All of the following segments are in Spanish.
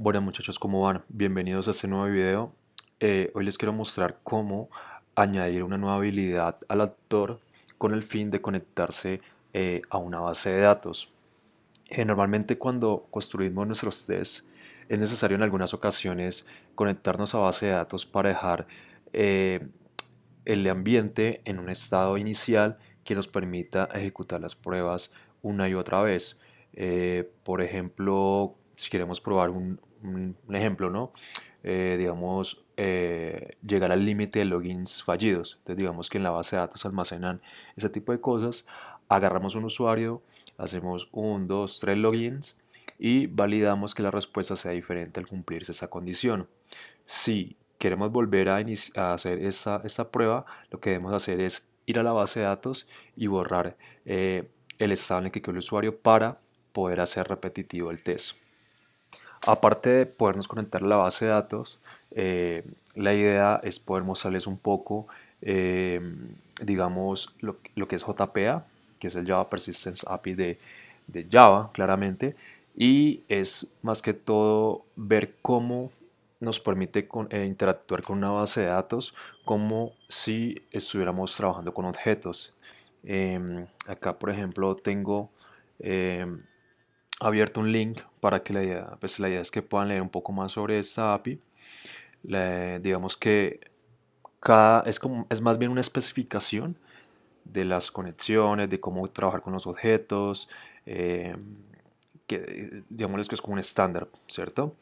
Bueno muchachos, ¿cómo van? Bienvenidos a este nuevo video. Eh, hoy les quiero mostrar cómo añadir una nueva habilidad al actor con el fin de conectarse eh, a una base de datos. Eh, normalmente cuando construimos nuestros tests es necesario en algunas ocasiones conectarnos a base de datos para dejar el ambiente en un estado inicial que nos permita ejecutar las pruebas una y otra vez. por ejemplo, si queremos probar un, un ejemplo, ¿no? Eh, digamos, eh, llegar al límite de logins fallidos. Entonces, digamos que en la base de datos almacenan ese tipo de cosas. Agarramos un usuario, hacemos un, dos, tres logins y validamos que la respuesta sea diferente al cumplirse esa condición. Si queremos volver a, hacer esta, prueba, lo que debemos hacer es ir a la base de datos y borrar eh, el estado en el que quedó el usuario para poder hacer repetitivo el test. Aparte de podernos conectar a la base de datos, eh, la idea es poder mostrarles un poco, eh, digamos, lo, que es JPA, que es el Java Persistence API de, Java, claramente, y es más que todo ver cómo nos permite eh, interactuar con una base de datos como si estuviéramos trabajando con objetos. Em, acá, por ejemplo, tengo em, abierto un link para que la idea, pues la idea es que puedan leer un poco más sobre esta API. digamos que es, como, es más bien una especificación de las conexiones, de cómo trabajar con los objetos, eh, que digamos que es como un estándar, ¿cierto?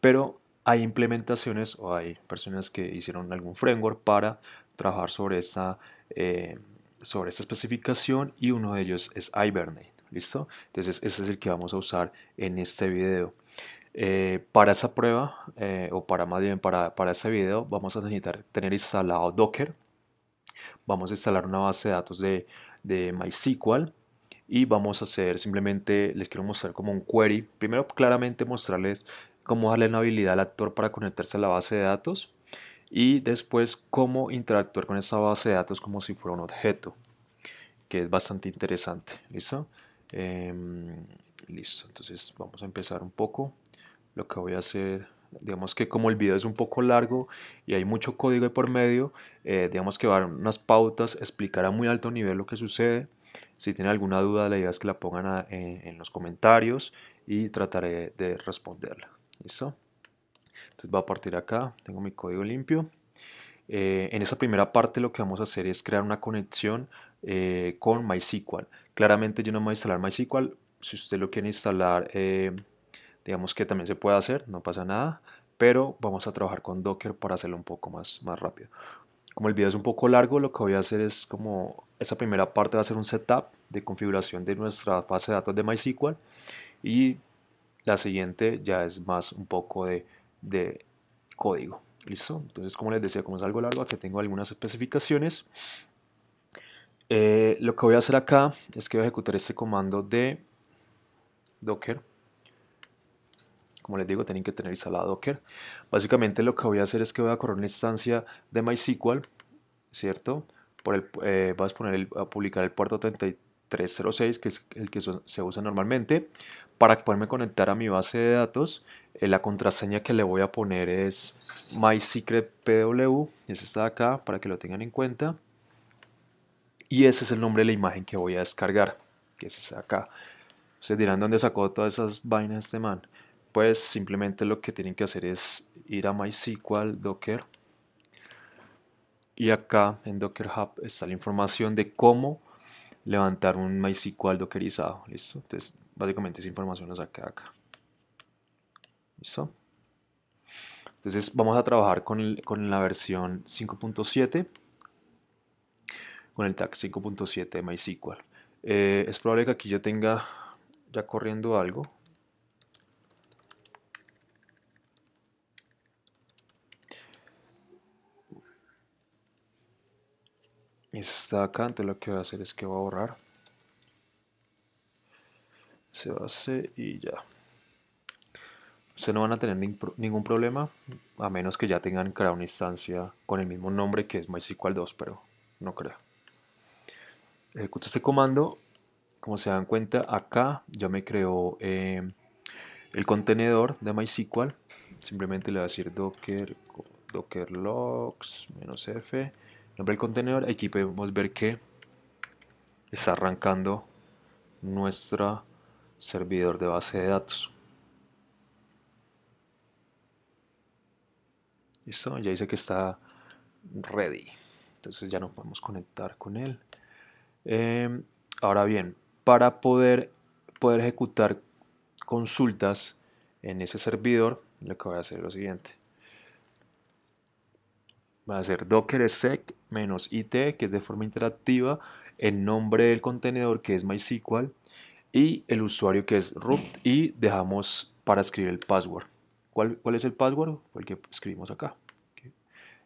Pero hay implementaciones o hay personas que hicieron algún framework para trabajar sobre esta, eh, sobre esta especificación y uno de ellos es Hibernate. ¿Listo? Entonces, ese es el que vamos a usar en este video. Eh, para esa prueba, eh, o para más bien para, para este video, vamos a necesitar tener instalado Docker. Vamos a instalar una base de datos de, de MySQL y vamos a hacer simplemente, les quiero mostrar como un query. Primero, claramente mostrarles cómo darle una habilidad al actor para conectarse a la base de datos y después cómo interactuar con esa base de datos como si fuera un objeto, que es bastante interesante. ¿Listo? Em, listo, entonces vamos a empezar un poco. Lo que voy a hacer, digamos que como el video es un poco largo y hay mucho código por medio, eh, digamos que va a dar unas pautas, explicar a muy alto nivel lo que sucede. Si tienen alguna duda, la idea es que la pongan en, los comentarios y trataré de responderla. ¿Listo? Entonces va a partir acá, tengo mi código limpio. Eh, en esa primera parte lo que vamos a hacer es crear una conexión eh, con MySQL. Claramente yo no me voy a instalar MySQL, si usted lo quiere instalar, eh, digamos que también se puede hacer, no pasa nada, pero vamos a trabajar con Docker para hacerlo un poco más, más rápido. Como el video es un poco largo, lo que voy a hacer es como esta primera parte va a ser un setup de configuración de nuestra base de datos de MySQL y la siguiente ya es más un poco de, de código. ¿Listo? Entonces, como les decía, como es algo largo, aquí tengo algunas especificaciones. Eh, lo que voy a hacer acá es que voy a ejecutar este comando de docker. Como les digo, tienen que tener instalado docker. Básicamente lo que voy a hacer es que voy a correr una instancia de MySQL, ¿cierto? Por eh, vas a, poner a publicar el puerto 3306, que es el que se usa normalmente, para poderme conectar a mi base de datos. Eh, la contraseña que le voy a poner es mysecretpw, esta está acá, para que lo tengan en cuenta. Y ese es el nombre de la imagen que voy a descargar, que es acá. Ustedes dirán dónde sacó todas esas vainas de este man. Pues simplemente lo que tienen que hacer es ir a MySQL Docker. Y acá en Docker Hub está la información de cómo levantar un MySQL dockerizado. ¿Listo? Entonces, básicamente esa información la de acá. ¿Listo? Entonces, vamos a trabajar con la versión 5.7 con el tag 5.7 de MySQL. Eh, es probable que aquí yo tenga ya corriendo algo. Está acá, entonces lo que voy a hacer es que voy a borrar. Se va y ya. Ustedes no van a tener ningún problema, a menos que ya tengan creado una instancia con el mismo nombre que es MySQL 2, pero no creo ejecuto eh, este comando, como se dan cuenta, acá ya me creó eh, el contenedor de MySQL. Simplemente le voy a decir docker, docker logs -f, nombre del contenedor. Aquí podemos ver que está arrancando nuestro servidor de base de datos. Listo, ya dice que está ready. Entonces ya nos podemos conectar con él. Em, ahora bien, para poder, poder ejecutar consultas en ese servidor, lo que voy a hacer es lo siguiente. Va a hacer docker sec -it, que es de forma interactiva, el nombre del contenedor que es MySQL y el usuario que es root y dejamos para escribir el password. ¿Cuál, cuál es el password? El que escribimos acá.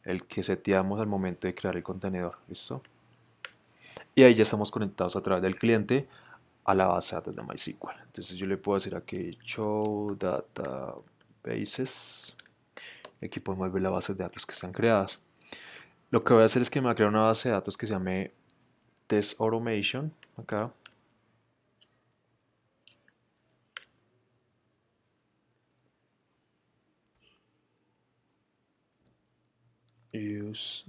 El que seteamos al momento de crear el contenedor. ¿Listo? y ahí ya estamos conectados a través del cliente a la base de datos de MySQL. Entonces yo le puedo decir aquí show databases. Aquí podemos ver la base de datos que están creadas. Lo que voy a hacer es que me va a crear una base de datos que se llame test automation. Acá. Use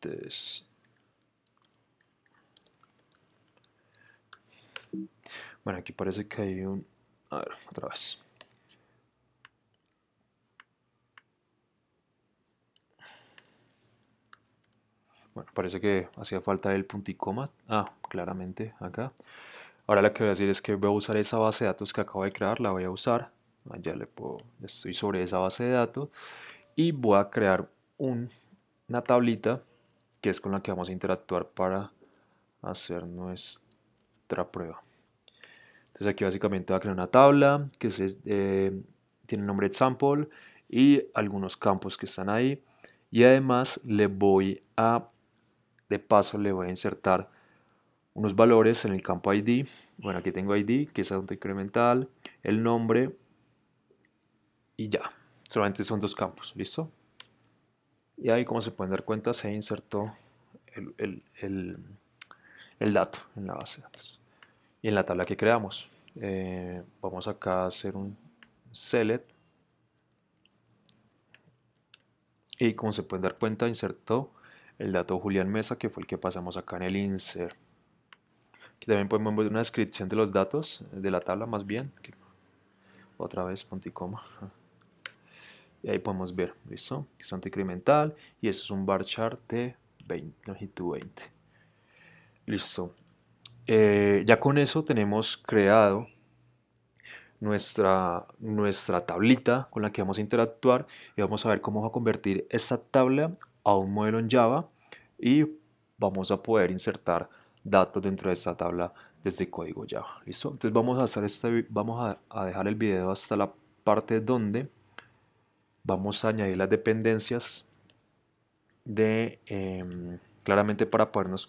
test Bueno, aquí parece que hay un... A ver, otra vez. Bueno, parece que hacía falta el punticoma. Ah, claramente acá. Ahora lo que voy a decir es que voy a usar esa base de datos que acabo de crear, la voy a usar. Ah, ya le puedo, estoy sobre esa base de datos. Y voy a crear una tablita que es con la que vamos a interactuar para hacer nuestra prueba. Entonces aquí básicamente va a crear una tabla que eh, tiene el nombre de sample y algunos campos que están ahí. Y además le voy a, de paso le voy a insertar unos valores en el campo ID. Bueno, aquí tengo ID, que es autoincremental incremental, el nombre y ya. Solamente son dos campos, ¿listo? Y ahí como se pueden dar cuenta se insertó el, el, el dato en la base de datos y en la tabla que creamos. Eh, vamos acá a hacer un select y como se pueden dar cuenta insertó el dato Julián Mesa que fue el que pasamos acá en el insert. Aquí también podemos ver una descripción de los datos de la tabla más bien. Otra vez, punto Y coma y ahí podemos ver, ¿listo? Que es incremental y eso es un bar chart de 20, 20. Listo. Eh, ya con eso tenemos creado nuestra, nuestra tablita con la que vamos a interactuar y vamos a ver cómo va a convertir esa tabla a un modelo en Java y vamos a poder insertar datos dentro de esta tabla desde código Java. ¿Listo? Entonces vamos a, hacer este, vamos a, dejar el video hasta la parte donde vamos a añadir las dependencias de em, claramente para podernos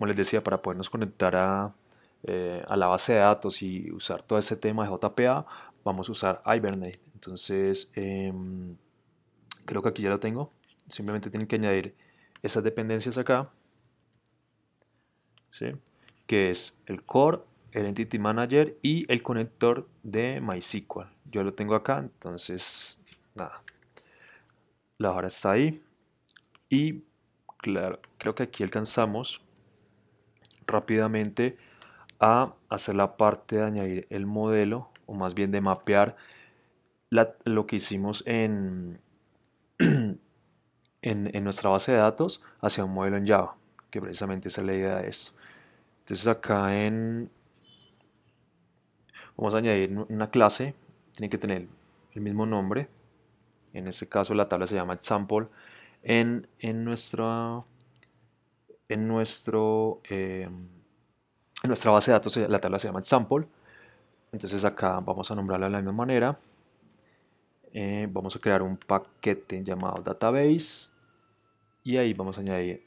como les decía, para podernos conectar eh, a, la base de datos y usar todo ese tema de JPA, vamos a usar Hibernate. Entonces, em, creo que aquí ya lo tengo. Simplemente tienen que añadir esas dependencias acá, que es el core, el entity manager y el conector de MySQL. Yo lo tengo acá, entonces, nada. La hora está ahí. Y claro, creo que aquí alcanzamos rápidamente a hacer la parte de añadir el modelo o más bien de mapear lo que hicimos en, en, nuestra base de datos hacia un modelo en Java, que precisamente es la idea de esto. Entonces acá en... Vamos a añadir una clase, tiene que tener el mismo nombre. En este caso la tabla se llama example en, en nuestra en, nuestro, eh, en nuestra base de datos, eh, la tabla se llama example. Entonces acá vamos a nombrarla de la misma manera. Eh, vamos a crear un paquete llamado database y ahí vamos a añadir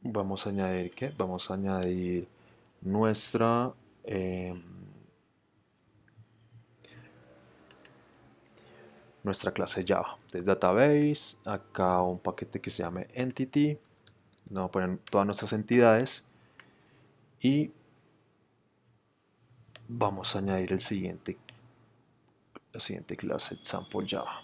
vamos a añadir que vamos a añadir nuestra nuestra clase Java. Entonces database, acá un paquete que se llame entity, vamos a poner todas nuestras entidades y vamos a añadir el siguiente, la siguiente clase sample Java.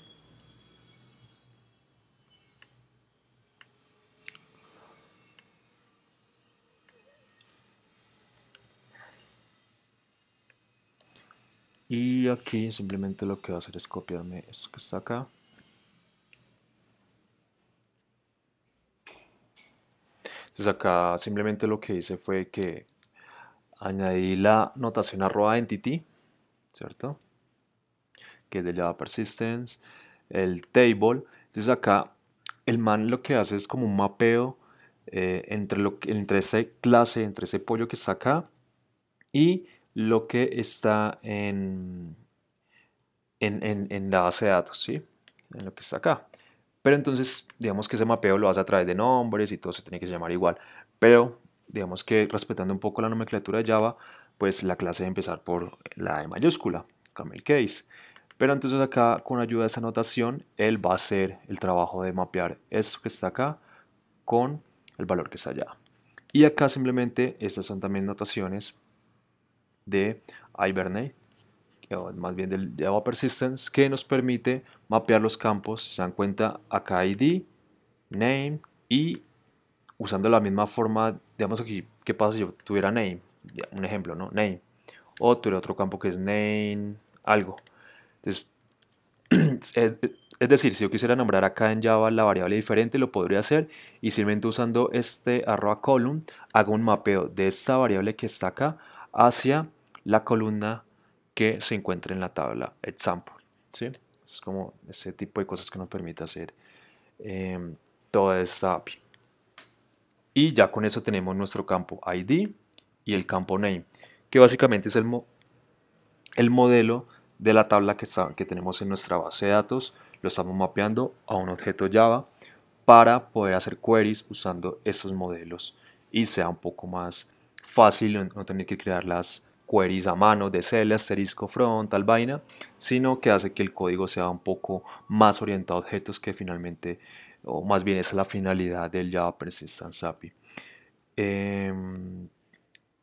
Y aquí simplemente lo que va a hacer es copiarme esto que está acá. Entonces acá simplemente lo que hice fue que añadí la notación arroba entity, ¿cierto? Que es de Java Persistence, el table. Entonces acá el man lo que hace es como un mapeo eh, entre, lo, entre esa clase, entre ese pollo que está acá y lo que está en, en, la base de datos, ¿sí? En lo que está acá. Pero entonces, digamos que ese mapeo lo hace a través de nombres y todo se tiene que llamar igual. Pero, digamos que respetando un poco la nomenclatura de Java, pues la clase debe empezar por la de mayúscula, camel case. Pero entonces acá, con ayuda de esa notación, él va a hacer el trabajo de mapear eso que está acá con el valor que está allá. Y acá simplemente, estas son también notaciones de Hibernate, más bien del Java Persistence, que nos permite mapear los campos, si se dan cuenta, acá ID, name y usando la misma forma, digamos aquí, ¿qué pasa si yo tuviera name? Un ejemplo, ¿no? Name. O tuviera otro campo que es name, algo. Entonces, es decir, si yo quisiera nombrar acá en Java la variable diferente, lo podría hacer y simplemente usando este arroba column hago un mapeo de esta variable que está acá hacia la columna que se encuentra en la tabla example. ¿sí? Es como ese tipo de cosas que nos permite hacer em, toda esta API. Y ya con eso tenemos nuestro campo ID y el campo name, que básicamente es el, el modelo de la tabla que, que tenemos en nuestra base de datos. Lo estamos mapeando a un objeto Java para poder hacer queries usando esos modelos y sea un poco más fácil no tener que crear las, queries a mano de asterisco, front, tal vaina, sino que hace que el código sea un poco más orientado a objetos que finalmente, o más bien es la finalidad del Java Persistence API. Em,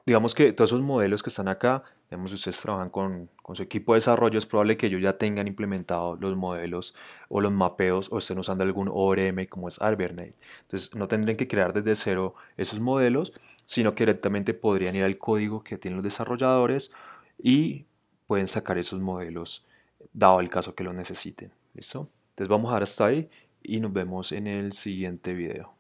digamos que todos esos modelos que están acá si ustedes trabajan con, su equipo de desarrollo, es probable que ellos ya tengan implementado los modelos o los mapeos o estén usando algún ORM como es Arbernate Entonces, no tendrían que crear desde cero esos modelos, sino que directamente podrían ir al código que tienen los desarrolladores y pueden sacar esos modelos dado el caso que lo necesiten. ¿Listo? Entonces, vamos a dejar hasta ahí y nos vemos en el siguiente video.